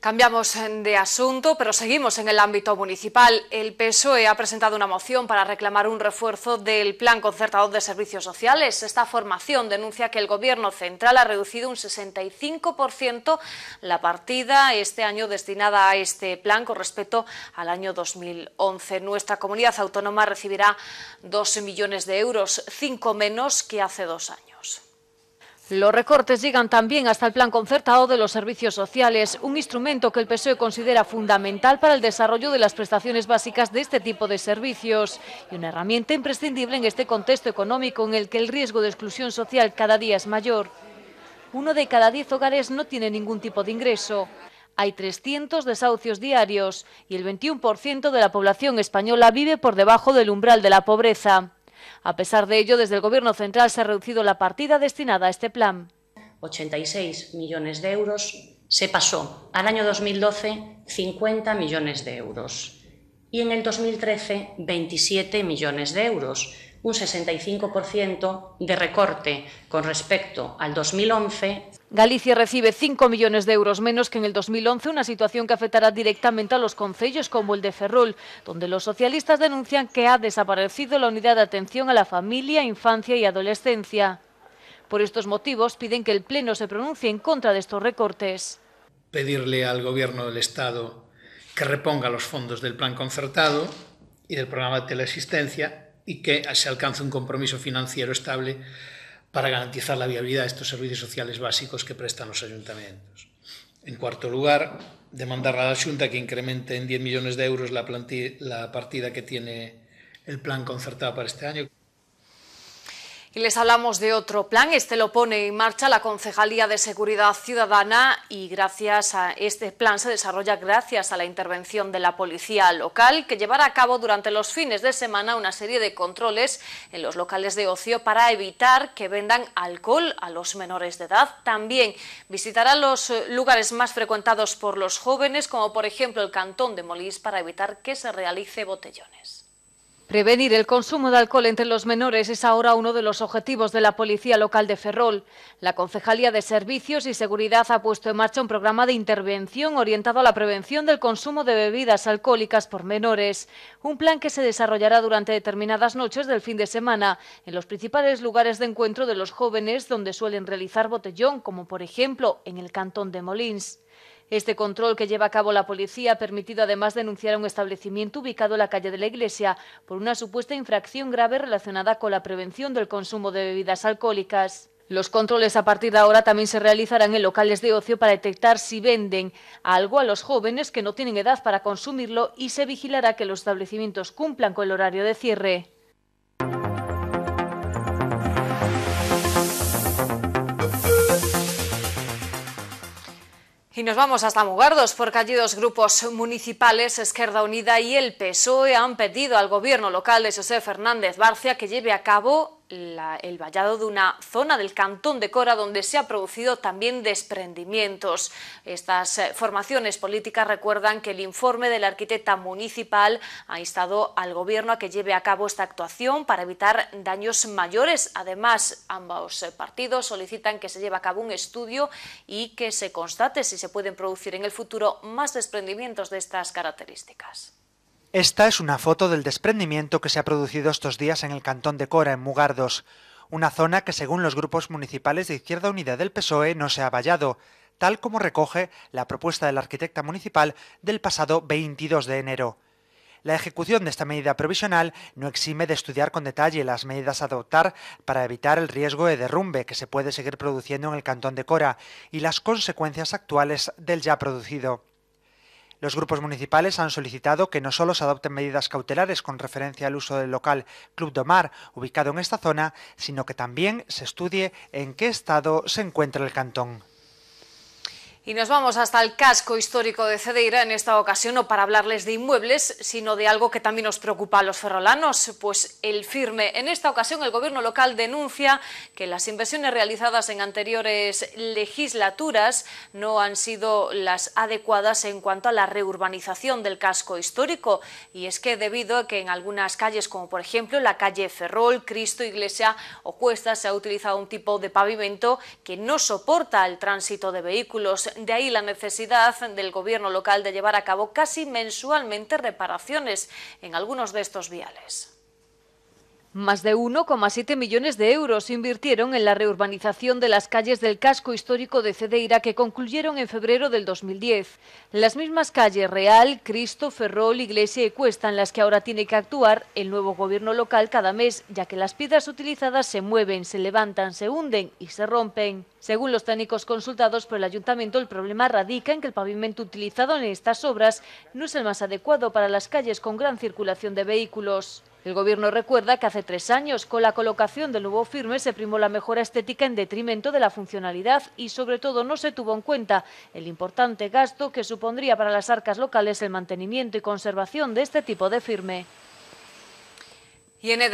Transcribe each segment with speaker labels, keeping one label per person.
Speaker 1: Cambiamos de asunto, pero seguimos en el ámbito municipal. El PSOE ha presentado una moción para reclamar un refuerzo del Plan Concertador de Servicios Sociales. Esta formación denuncia que el Gobierno central ha reducido un 65% la partida este año destinada a este plan con respecto al año 2011. Nuestra comunidad autónoma recibirá 12 millones de euros, cinco menos que hace dos años. Los recortes llegan también hasta el plan concertado de los servicios sociales, un instrumento que el PSOE considera fundamental para el desarrollo de las prestaciones básicas de este tipo de servicios y una herramienta imprescindible en este contexto económico en el que el riesgo de exclusión social cada día es mayor. Uno de cada diez hogares no tiene ningún tipo de ingreso. Hay 300 desahucios diarios y el 21% de la población española vive por debajo del umbral de la pobreza. A pesar de ello, desde el Gobierno central se ha reducido la partida destinada a este plan. 86 millones de euros se pasó al año 2012 50 millones de euros y en el 2013 27 millones de euros un 65% de recorte con respecto al 2011. Galicia recibe 5 millones de euros menos que en el 2011, una situación que afectará directamente a los concellos como el de Ferrol, donde los socialistas denuncian que ha desaparecido la unidad de atención a la familia, infancia y adolescencia. Por estos motivos piden que el Pleno se pronuncie en contra de estos recortes.
Speaker 2: Pedirle al Gobierno del Estado que reponga los fondos del plan concertado y del programa de teleasistencia y que se alcance un compromiso financiero estable para garantizar la viabilidad de estos servicios sociales básicos que prestan los ayuntamientos. En cuarto lugar, demandar a la Junta que incremente en 10 millones de euros la, la partida que tiene el plan concertado para este año.
Speaker 1: Y les hablamos de otro plan. Este lo pone en marcha la Concejalía de Seguridad Ciudadana y gracias a este plan se desarrolla gracias a la intervención de la policía local que llevará a cabo durante los fines de semana una serie de controles en los locales de ocio para evitar que vendan alcohol a los menores de edad. También visitará los eh, lugares más frecuentados por los jóvenes como por ejemplo el Cantón de Molís para evitar que se realice botellones. Prevenir el consumo de alcohol entre los menores es ahora uno de los objetivos de la Policía Local de Ferrol. La Concejalía de Servicios y Seguridad ha puesto en marcha un programa de intervención orientado a la prevención del consumo de bebidas alcohólicas por menores, un plan que se desarrollará durante determinadas noches del fin de semana en los principales lugares de encuentro de los jóvenes donde suelen realizar botellón, como por ejemplo en el Cantón de Molins. Este control que lleva a cabo la policía ha permitido además denunciar a un establecimiento ubicado en la calle de la Iglesia por una supuesta infracción grave relacionada con la prevención del consumo de bebidas alcohólicas. Los controles a partir de ahora también se realizarán en locales de ocio para detectar si venden algo a los jóvenes que no tienen edad para consumirlo y se vigilará que los establecimientos cumplan con el horario de cierre. Y nos vamos hasta Mugardos porque allí dos grupos municipales, Esquerda Unida y el PSOE, han pedido al gobierno local de José Fernández Barcia que lleve a cabo el vallado de una zona del cantón de Cora donde se ha producido también desprendimientos. Estas eh, formaciones políticas recuerdan que el informe de la arquitecta municipal ha instado al gobierno a que lleve a cabo esta actuación para evitar daños mayores. Además, ambos eh, partidos solicitan que se lleve a cabo un estudio y que se constate si se pueden producir en el futuro más desprendimientos de estas características.
Speaker 2: Esta es una foto del desprendimiento que se ha producido estos días en el cantón de Cora, en Mugardos, una zona que según los grupos municipales de Izquierda Unida del PSOE no se ha vallado, tal como recoge la propuesta de la arquitecta municipal del pasado 22 de enero. La ejecución de esta medida provisional no exime de estudiar con detalle las medidas a adoptar para evitar el riesgo de derrumbe que se puede seguir produciendo en el cantón de Cora y las consecuencias actuales del ya producido. Los grupos municipales han solicitado que no solo se adopten medidas cautelares con referencia al uso del local Club de Mar ubicado en esta zona, sino que también se estudie en qué estado se encuentra el cantón.
Speaker 1: Y nos vamos hasta el casco histórico de Cedeira, en esta ocasión no para hablarles de inmuebles, sino de algo que también nos preocupa a los ferrolanos, pues el firme. En esta ocasión el gobierno local denuncia que las inversiones realizadas en anteriores legislaturas no han sido las adecuadas en cuanto a la reurbanización del casco histórico. Y es que debido a que en algunas calles, como por ejemplo la calle Ferrol, Cristo, Iglesia o Cuesta, se ha utilizado un tipo de pavimento que no soporta el tránsito de vehículos de ahí la necesidad del gobierno local de llevar a cabo casi mensualmente reparaciones en algunos de estos viales. Más de 1,7 millones de euros se invirtieron en la reurbanización de las calles del casco histórico de Cedeira que concluyeron en febrero del 2010. Las mismas calles Real, Cristo, Ferrol, Iglesia y Cuesta en las que ahora tiene que actuar el nuevo gobierno local cada mes, ya que las piedras utilizadas se mueven, se levantan, se hunden y se rompen. Según los técnicos consultados por el ayuntamiento, el problema radica en que el pavimento utilizado en estas obras no es el más adecuado para las calles con gran circulación de vehículos. El Gobierno recuerda que hace tres años, con la colocación del nuevo firme, se primó la mejora estética en detrimento de la funcionalidad y, sobre todo, no se tuvo en cuenta el importante gasto que supondría para las arcas locales el mantenimiento y conservación de este tipo de firme. Y en e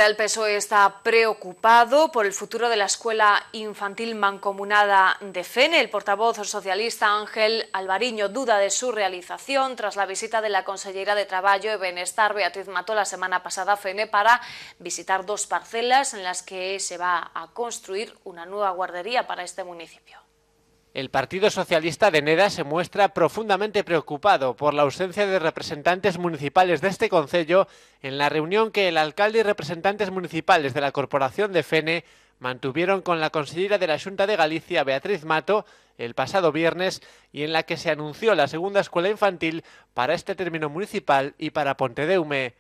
Speaker 1: está preocupado por el futuro de la Escuela Infantil Mancomunada de FENE. El portavoz socialista Ángel Alvariño duda de su realización tras la visita de la consellera de Trabajo y Bienestar Beatriz Mató, la semana pasada a FENE para visitar dos parcelas en las que se va a construir una nueva guardería para este municipio.
Speaker 3: El Partido Socialista de Neda se muestra profundamente preocupado por la ausencia de representantes municipales de este concello en la reunión que el alcalde y representantes municipales de la Corporación de Fene mantuvieron con la consellera de la Junta de Galicia, Beatriz Mato, el pasado viernes y en la que se anunció la segunda escuela infantil para este término municipal y para Pontedeume.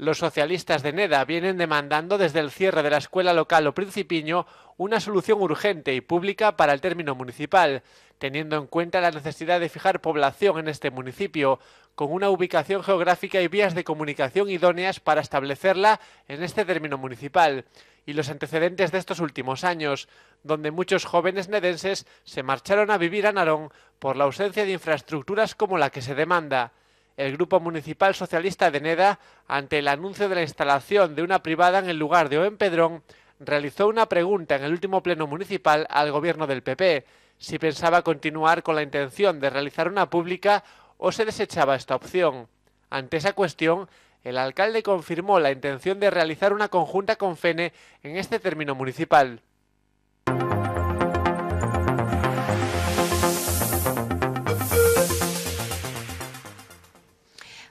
Speaker 3: Los socialistas de Neda vienen demandando desde el cierre de la escuela local o principiño una solución urgente y pública para el término municipal, teniendo en cuenta la necesidad de fijar población en este municipio, con una ubicación geográfica y vías de comunicación idóneas para establecerla en este término municipal, y los antecedentes de estos últimos años, donde muchos jóvenes nedenses se marcharon a vivir a Narón por la ausencia de infraestructuras como la que se demanda el Grupo Municipal Socialista de Neda, ante el anuncio de la instalación de una privada en el lugar de Pedrón, realizó una pregunta en el último pleno municipal al gobierno del PP, si pensaba continuar con la intención de realizar una pública o se desechaba esta opción. Ante esa cuestión, el alcalde confirmó la intención de realizar una conjunta con FENE en este término municipal.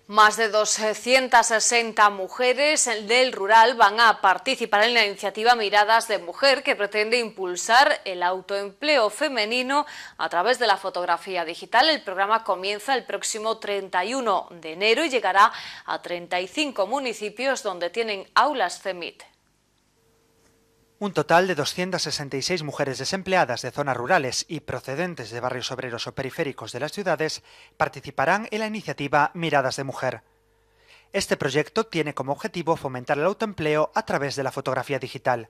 Speaker 1: Más de 260 mujeres del rural van a participar en la iniciativa Miradas de Mujer que pretende impulsar el autoempleo femenino a través de la fotografía digital. El programa comienza el próximo 31 de enero y llegará a 35 municipios donde tienen aulas CEMIT.
Speaker 2: Un total de 266 mujeres desempleadas de zonas rurales y procedentes de barrios obreros o periféricos de las ciudades participarán en la iniciativa Miradas de Mujer. Este proyecto tiene como objetivo fomentar el autoempleo a través de la fotografía digital.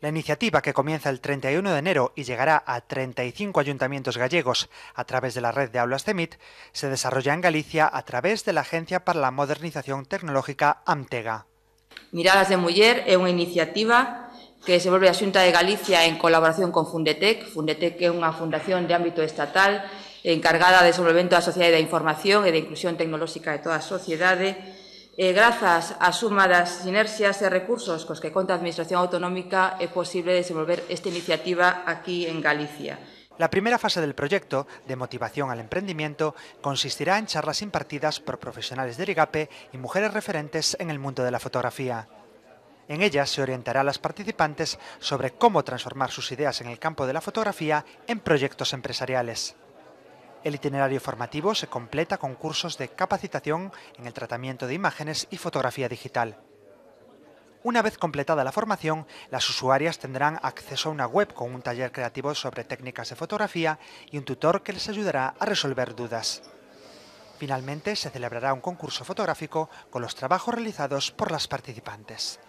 Speaker 2: La iniciativa, que comienza el 31 de enero y llegará a 35 ayuntamientos gallegos a través de la red de aulas CEMIT, se desarrolla en Galicia a través de la Agencia para la Modernización Tecnológica AMTEGA. Miradas de Mujer es una iniciativa que se volve a Xunta de Galicia
Speaker 1: en colaboración con Fundetec. Fundetec é unha fundación de ámbito estatal encargada de desenvolvemento da sociedade da información e da inclusión tecnolóxica de toda a sociedade. E grazas á suma das sinerxias e recursos cos que conta a Administración Autonómica é posible desenvolver esta iniciativa aquí en Galicia.
Speaker 2: La primera fase del proyecto, de motivación al emprendimiento, consistirá en charlas impartidas por profesionales de Irigape y mujeres referentes en el mundo de la fotografía. En ella se orientará a las participantes sobre cómo transformar sus ideas en el campo de la fotografía en proyectos empresariales. El itinerario formativo se completa con cursos de capacitación en el tratamiento de imágenes y fotografía digital. Una vez completada la formación, las usuarias tendrán acceso a una web con un taller creativo sobre técnicas de fotografía y un tutor que les ayudará a resolver dudas. Finalmente, se celebrará un concurso fotográfico con los trabajos realizados por las participantes.